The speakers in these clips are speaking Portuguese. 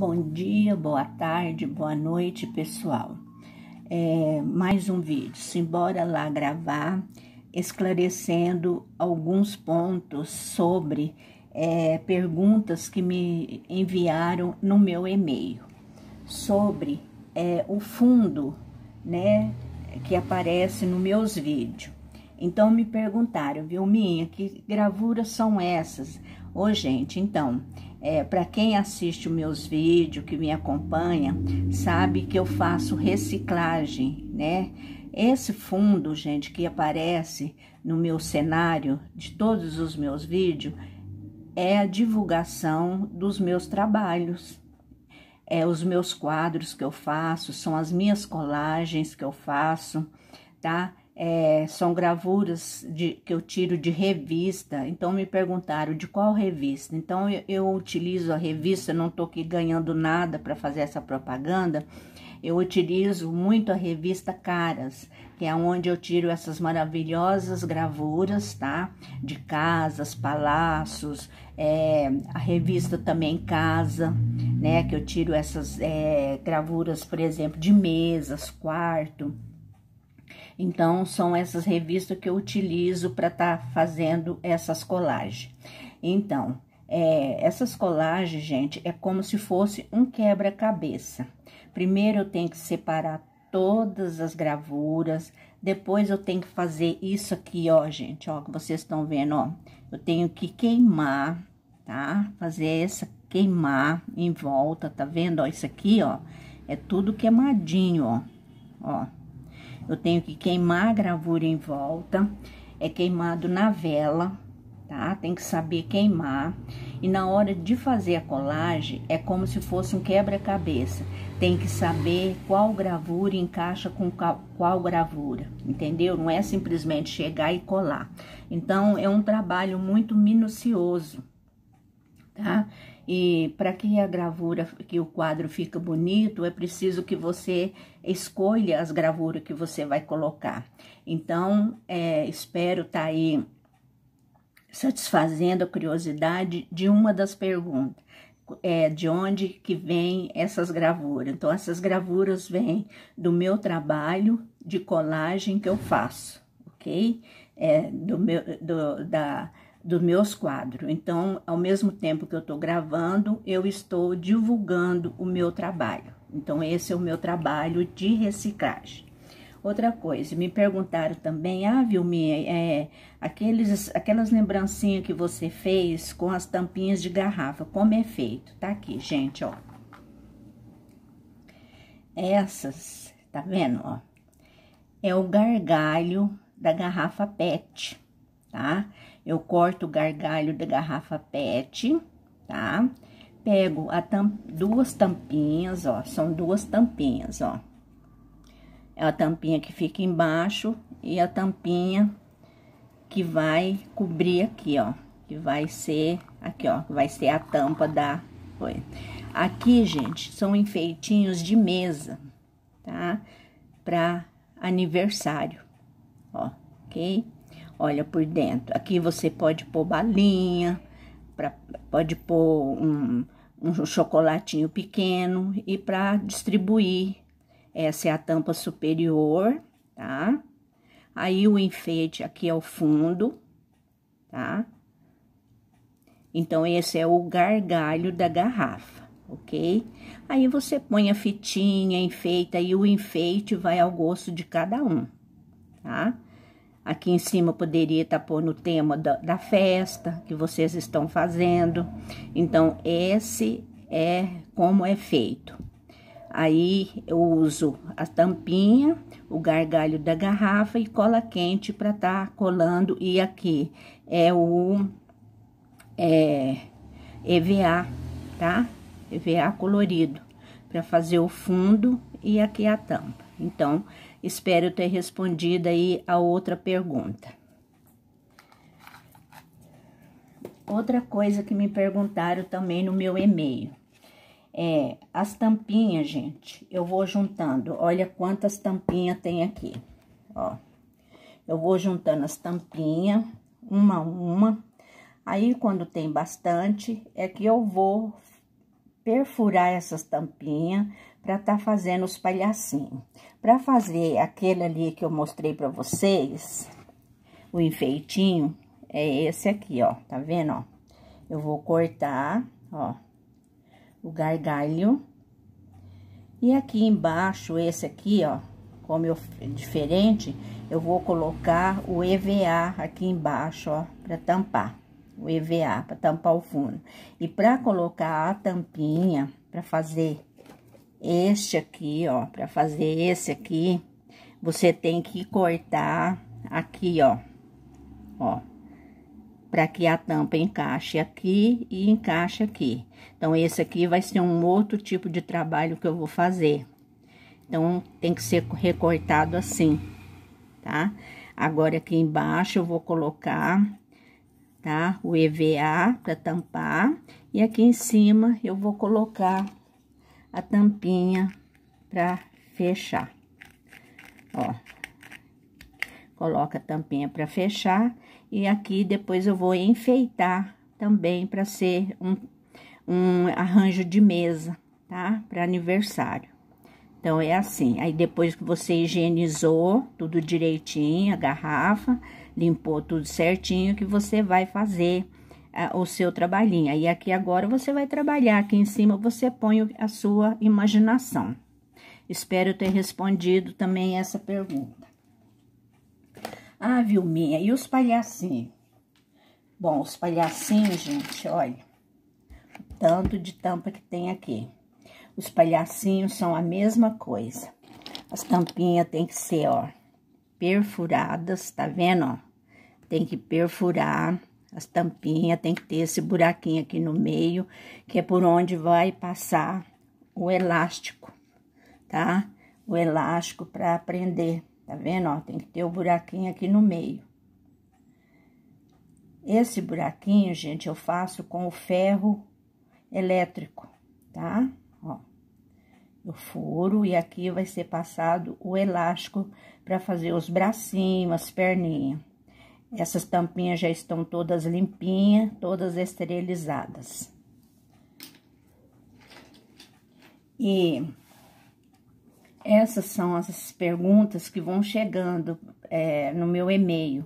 Bom dia, boa tarde, boa noite, pessoal. É, mais um vídeo, simbora lá gravar, esclarecendo alguns pontos sobre é, perguntas que me enviaram no meu e-mail sobre é, o fundo, né, que aparece nos meus vídeos. Então me perguntaram, viu, minha, que gravuras são essas? Ô, gente, então, é, para quem assiste os meus vídeos, que me acompanha, sabe que eu faço reciclagem, né? Esse fundo, gente, que aparece no meu cenário de todos os meus vídeos, é a divulgação dos meus trabalhos. É os meus quadros que eu faço, são as minhas colagens que eu faço, tá? é, são gravuras de, que eu tiro de revista. Então me perguntaram de qual revista. Então eu, eu utilizo a revista, não estou aqui ganhando nada para fazer essa propaganda. Eu utilizo muito a revista Caras, que é onde eu tiro essas maravilhosas gravuras, tá? De casas, palácios, é, a revista também Casa, né? Que eu tiro essas é, gravuras, por exemplo, de mesas, quarto. Então, são essas revistas que eu utilizo para estar tá fazendo essas colagens. Então, é, essas colagens, gente, é como se fosse um quebra-cabeça. Primeiro, eu tenho que separar todas as gravuras, depois eu tenho que fazer isso aqui, ó, gente, ó, que vocês estão vendo, ó. Eu tenho que queimar, tá? Fazer essa queimar em volta, tá vendo? Ó, isso aqui, ó, é tudo queimadinho, ó, ó. Eu tenho que queimar a gravura em volta, é queimado na vela, tá? Tem que saber queimar. E na hora de fazer a colagem, é como se fosse um quebra-cabeça. Tem que saber qual gravura encaixa com qual gravura, entendeu? Não é simplesmente chegar e colar. Então, é um trabalho muito minucioso, tá? E para que a gravura, que o quadro fica bonito, é preciso que você escolha as gravuras que você vai colocar. Então, é, espero estar tá aí satisfazendo a curiosidade de uma das perguntas. É, de onde que vem essas gravuras. Então, essas gravuras vêm do meu trabalho de colagem que eu faço, ok? É, do meu, do, da, dos meus quadros. Então, ao mesmo tempo que eu estou gravando, eu estou divulgando o meu trabalho. Então, esse é o meu trabalho de reciclagem. Outra coisa, me perguntaram também, ah, Vilminha, é, é, aqueles, aquelas lembrancinhas que você fez com as tampinhas de garrafa, como é feito? Tá aqui, gente, ó. Essas, tá vendo, ó? É o gargalho da garrafa PET, tá? Tá? Eu corto o gargalho da garrafa PET, tá? Pego a tam, duas tampinhas, ó, são duas tampinhas, ó. É a tampinha que fica embaixo e a tampinha que vai cobrir aqui, ó, que vai ser aqui, ó, vai ser a tampa da coisa. Aqui, gente, são enfeitinhos de mesa, tá? Para aniversário, ó, ok? Olha por dentro. Aqui você pode pôr balinha, pra, pode pôr um, um chocolatinho pequeno e para distribuir. Essa é a tampa superior, tá? Aí o enfeite aqui é o fundo, tá? Então, esse é o gargalho da garrafa, ok? Aí você põe a fitinha, enfeita e o enfeite vai ao gosto de cada um, tá? Aqui em cima poderia estar tá pôr no tema da, da festa que vocês estão fazendo. Então, esse é como é feito. Aí eu uso a tampinha, o gargalho da garrafa e cola quente para estar tá colando. E aqui é o é, EVA, tá? EVA colorido para fazer o fundo e aqui a tampa. Então, Espero ter respondido aí a outra pergunta. Outra coisa que me perguntaram também no meu e-mail é as tampinhas, gente. Eu vou juntando. Olha quantas tampinhas tem aqui, ó. Eu vou juntando as tampinhas, uma a uma. Aí, quando tem bastante, é que eu vou perfurar essas tampinhas para estar tá fazendo os palhacinhos. Para fazer aquele ali que eu mostrei para vocês, o enfeitinho, é esse aqui, ó. Tá vendo, ó? Eu vou cortar, ó, o gargalho. E aqui embaixo, esse aqui, ó, como eu, diferente, eu vou colocar o EVA aqui embaixo, ó, para tampar. O EVA, para tampar o fundo. E para colocar a tampinha, para fazer este aqui, ó, para fazer esse aqui, você tem que cortar aqui, ó, ó, para que a tampa encaixe aqui e encaixe aqui. Então, esse aqui vai ser um outro tipo de trabalho que eu vou fazer. Então, tem que ser recortado assim, tá? Agora, aqui embaixo, eu vou colocar, tá? O EVA para tampar. E aqui em cima, eu vou colocar a tampinha para fechar. Ó, coloca a tampinha para fechar e aqui depois eu vou enfeitar também para ser um, um arranjo de mesa, tá? Para aniversário. Então é assim. Aí depois que você higienizou tudo direitinho, a garrafa, limpou tudo certinho, que você vai fazer é, o seu trabalhinho. E aqui agora você vai trabalhar, aqui em cima você põe a sua imaginação. Espero ter respondido também essa pergunta. Ah, Vilminha, e os palhacinhos? Bom, os palhacinhos, gente, olha, o tanto de tampa que tem aqui. Os palhacinhos são a mesma coisa. As tampinhas tem que ser, ó, perfuradas, tá vendo, ó? Tem que perfurar as tampinhas tem que ter esse buraquinho aqui no meio, que é por onde vai passar o elástico, tá? O elástico para prender, tá vendo? Ó, tem que ter o buraquinho aqui no meio. Esse buraquinho, gente, eu faço com o ferro elétrico, tá? Ó, eu furo e aqui vai ser passado o elástico para fazer os bracinhos, as perninhas. Essas tampinhas já estão todas limpinhas, todas esterilizadas. E essas são as perguntas que vão chegando é, no meu e-mail.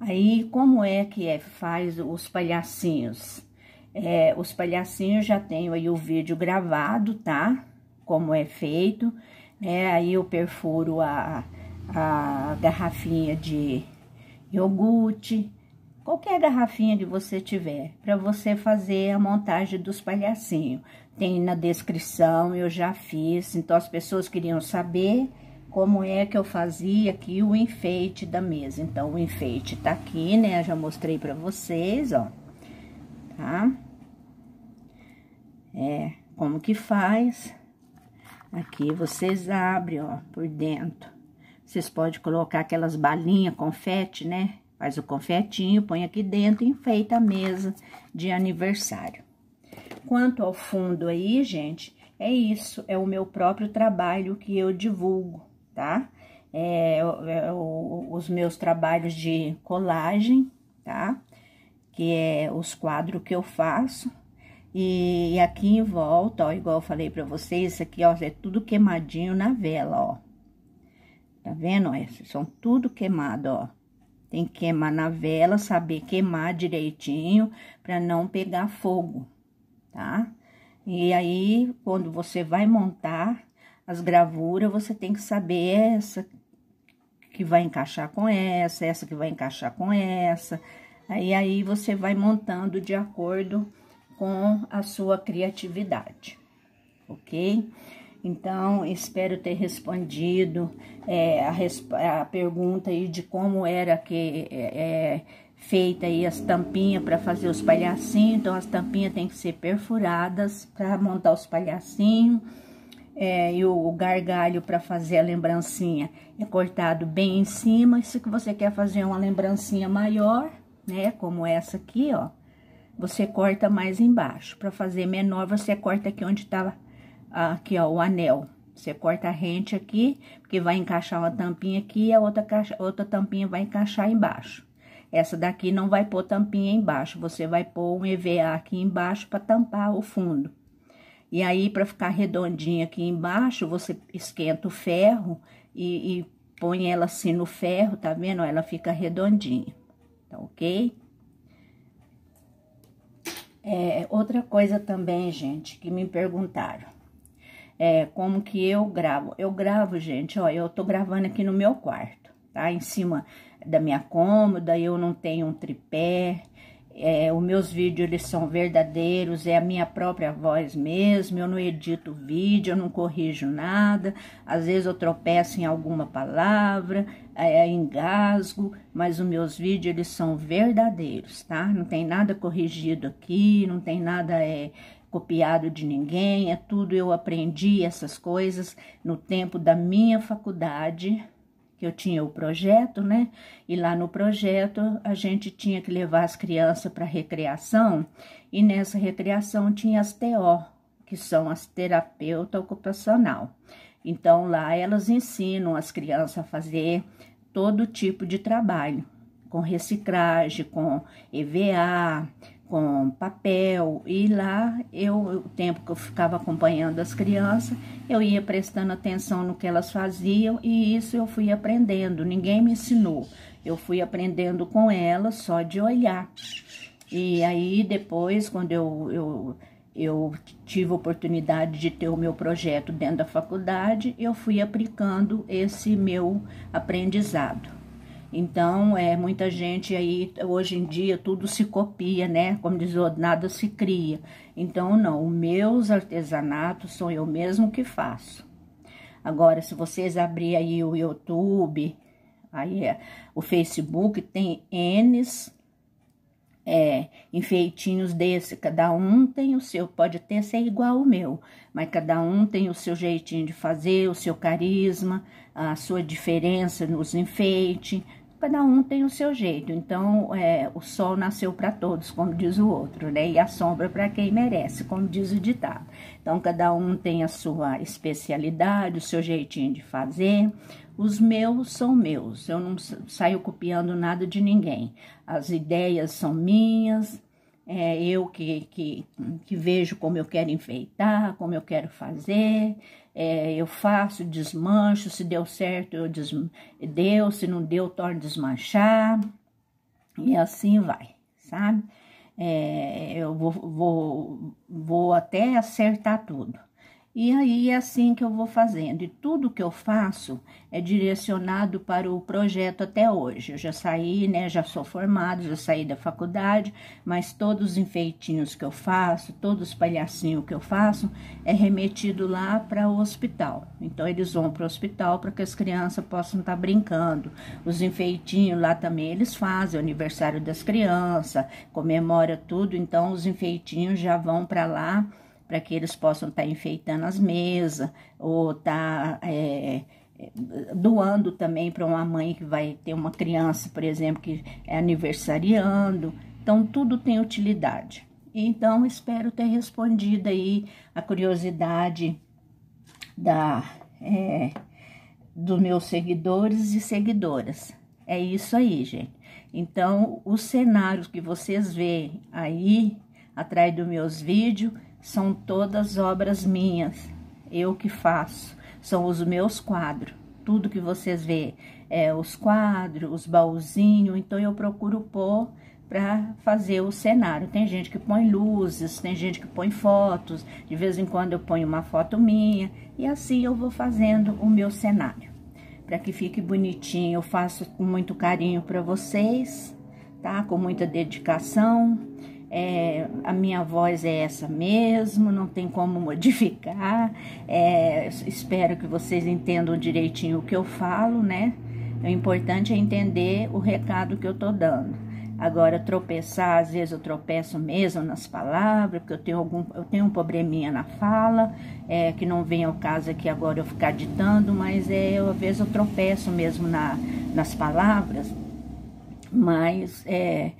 Aí, como é que é, faz os palhacinhos? É, os palhacinhos já tenho aí o vídeo gravado, tá? Como é feito, né? Aí eu perfuro a, a garrafinha de iogurte, qualquer garrafinha que você tiver, para você fazer a montagem dos palhacinhos. Tem na descrição, eu já fiz, então as pessoas queriam saber como é que eu fazia aqui o enfeite da mesa. Então, o enfeite tá aqui, né? Eu já mostrei pra vocês, ó. Tá? É, como que faz. Aqui vocês abrem, ó, por dentro. Vocês podem colocar aquelas balinhas, confete, né? Faz o confetinho, põe aqui dentro e enfeita a mesa de aniversário. Quanto ao fundo aí, gente, é isso. É o meu próprio trabalho que eu divulgo, tá? É, é, é o, os meus trabalhos de colagem, tá? Que é os quadros que eu faço. E, e aqui em volta, ó, igual eu falei para vocês, isso aqui, ó, é tudo queimadinho na vela, ó. Tá vendo? Esses é, são tudo queimado, ó. Tem que queimar na vela, saber queimar direitinho para não pegar fogo, tá? E aí, quando você vai montar as gravuras, você tem que saber essa que vai encaixar com essa, essa que vai encaixar com essa. Aí, aí você vai montando de acordo com a sua criatividade, ok? Então, espero ter respondido é, a, resp a, pergunta aí de como era que é, é, feita aí as tampinhas para fazer os palhacinhos. Então, as tampinhas têm que ser perfuradas para montar os palhacinhos. É, e o gargalho para fazer a lembrancinha é cortado bem em cima. E se você quer fazer uma lembrancinha maior, né, como essa aqui, ó, você corta mais embaixo. Para fazer menor, você corta aqui onde estava. Tá aqui, ó, o anel. Você corta a rente aqui, porque vai encaixar uma tampinha aqui e a outra, caixa, outra tampinha vai encaixar embaixo. Essa daqui não vai pôr tampinha embaixo, você vai pôr um EVA aqui embaixo para tampar o fundo. E aí, para ficar redondinha aqui embaixo, você esquenta o ferro e, e põe ela assim no ferro, tá vendo? Ela fica redondinha, tá ok? É, outra coisa também, gente, que me perguntaram é, como que eu gravo. Eu gravo, gente, ó, eu tô gravando aqui no meu quarto, tá? Em cima da minha cômoda, eu não tenho um tripé, é, os meus vídeos eles são verdadeiros, é a minha própria voz mesmo, eu não edito vídeo, eu não corrijo nada, às vezes eu tropeço em alguma palavra, é, é engasgo, mas os meus vídeos eles são verdadeiros, tá? Não tem nada corrigido aqui, não tem nada é, copiado de ninguém, é tudo eu aprendi essas coisas no tempo da minha faculdade, que eu tinha o projeto, né? E lá no projeto a gente tinha que levar as crianças para recreação, e nessa recreação tinha as TO, que são as terapeuta ocupacional. Então lá elas ensinam as crianças a fazer todo tipo de trabalho, com reciclagem, com EVA, com papel e lá eu o tempo que eu ficava acompanhando as crianças eu ia prestando atenção no que elas faziam e isso eu fui aprendendo ninguém me ensinou eu fui aprendendo com elas só de olhar e aí depois quando eu, eu eu tive a oportunidade de ter o meu projeto dentro da faculdade, eu fui aplicando esse meu aprendizado. Então, é muita gente aí hoje em dia tudo se copia, né? Como diz o outro, nada se cria. Então, não, os meus artesanatos sou eu mesmo que faço. Agora, se vocês abrir aí o YouTube, aí é, o Facebook tem N's é, enfeitinhos desse, cada um tem o seu, pode até ser igual o meu, mas cada um tem o seu jeitinho de fazer, o seu carisma, a sua diferença nos enfeites, cada um tem o seu jeito. Então, é, o sol nasceu para todos, como diz o outro, né? E a sombra para quem merece, como diz o ditado. Então, cada um tem a sua especialidade, o seu jeitinho de fazer. Os meus são meus, eu não saio copiando nada de ninguém. As ideias são minhas, é, eu que, que, que, vejo como eu quero enfeitar, como eu quero fazer, é, eu faço, desmancho, se deu certo eu des... deu, se não deu, torno desmanchar, e assim vai, sabe? É, eu vou, vou, vou até acertar tudo. E aí é assim que eu vou fazendo. E tudo que eu faço é direcionado para o projeto até hoje. Eu já saí, né? Já sou formado, já saí da faculdade, mas todos os enfeitinhos que eu faço, todos os palhacinhos que eu faço, é remetido lá para o hospital. Então eles vão para o hospital para que as crianças possam estar tá brincando. Os enfeitinhos lá também eles fazem, o é aniversário das crianças, comemora tudo. Então os enfeitinhos já vão para lá para que eles possam estar tá enfeitando as mesas ou estar. Tá, é, doando também para uma mãe que vai ter uma criança, por exemplo, que é aniversariando. Então, tudo tem utilidade. Então, espero ter respondido aí a curiosidade da, é, dos meus seguidores e seguidoras. É isso aí, gente. Então, os cenários que vocês veem aí atrás dos meus vídeos são todas obras minhas, eu que faço. São os meus quadros. Tudo que vocês vê é os quadros, os baúzinhos, então eu procuro pôr para fazer o cenário. Tem gente que põe luzes, tem gente que põe fotos, de vez em quando eu ponho uma foto minha, e assim eu vou fazendo o meu cenário. Para que fique bonitinho, eu faço com muito carinho para vocês, tá? Com muita dedicação, é, a minha voz é essa mesmo, não tem como modificar. É, espero que vocês entendam direitinho o que eu falo, né? O importante é entender o recado que eu tô dando. Agora, tropeçar, às vezes eu tropeço mesmo nas palavras, porque eu tenho algum, eu tenho um probleminha na fala, é, que não vem ao caso aqui agora eu ficar ditando, mas é, eu, às vezes eu tropeço mesmo na, nas palavras, mas é,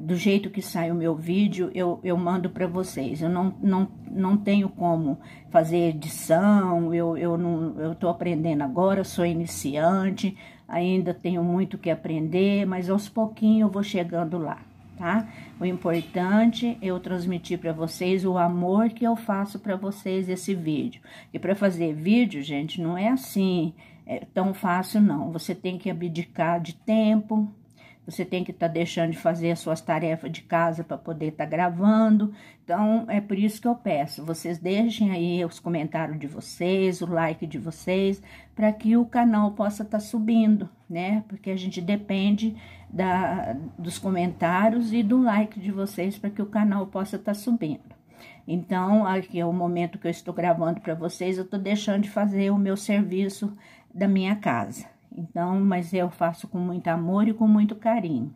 do jeito que sai o meu vídeo, eu, eu mando para vocês. Eu não, não, não tenho como fazer edição, eu, eu não eu aprendendo agora, sou iniciante, ainda tenho muito que aprender, mas aos pouquinhos eu vou chegando lá, tá? O importante é eu transmitir para vocês o amor que eu faço para vocês esse vídeo. E para fazer vídeo, gente, não é assim é tão fácil não. Você tem que abdicar de tempo, você tem que estar tá deixando de fazer as suas tarefas de casa para poder estar tá gravando. Então, é por isso que eu peço, vocês deixem aí os comentários de vocês, o like de vocês, para que o canal possa estar tá subindo, né? Porque a gente depende da, dos comentários e do like de vocês para que o canal possa estar tá subindo. Então, aqui é o momento que eu estou gravando para vocês, eu estou deixando de fazer o meu serviço da minha casa. Então, mas eu faço com muito amor e com muito carinho.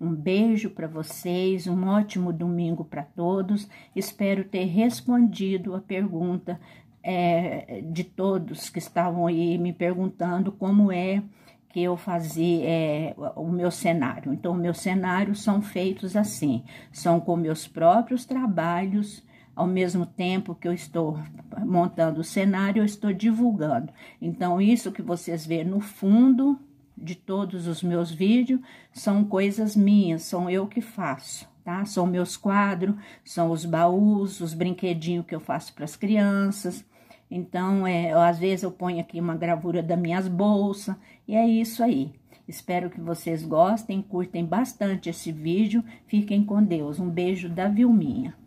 Um beijo para vocês, um ótimo domingo para todos. Espero ter respondido a pergunta é, de todos que estavam aí me perguntando como é que eu fazia é, o meu cenário. Então, meus cenários são feitos assim, são com meus próprios trabalhos ao mesmo tempo que eu estou montando o cenário, eu estou divulgando. Então, isso que vocês vêem no fundo de todos os meus vídeos são coisas minhas, são eu que faço. Tá? São meus quadros, são os baús, os brinquedinhos que eu faço para as crianças. Então, é, às vezes eu ponho aqui uma gravura das minhas bolsas, e é isso aí. Espero que vocês gostem, curtem bastante esse vídeo. Fiquem com Deus. Um beijo da Vilminha.